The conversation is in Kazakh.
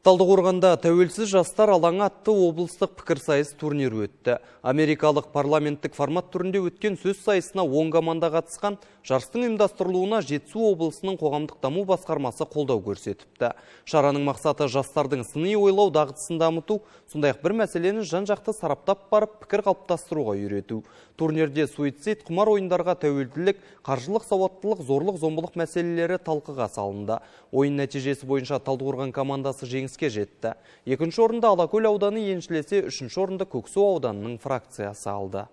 Талдықорғанда тәуелсіз жастар алаңы атты облыстық пікірсайыс турнир өтті. Америкалық парламенттік формат түрінде өткен сөз сайысына оң команда қатысқан жарыстың ұйымдастырылуына Жетісу облысының қоғамдық даму басқармасы қолдау көрсетіпті. Шараның мақсаты жастардың сыни ойлау дағдысын дамыту, сондай-ақ бір мәселені жан-жақты сараптап барып пікір қалыптастыруға үйрету. Турнирде суицид, құмар ойындарға тәуелділік, қаржылық сауаттылық, зорлық-зомбылық мәселелері талқыға салынды. Ойын нәтижесі бойынша Талдықорған командасы жеңіс жеңіске жетті екінші орынды алакөл ауданы еншілесе үшінші орынды көксу ауданының фракциясы алды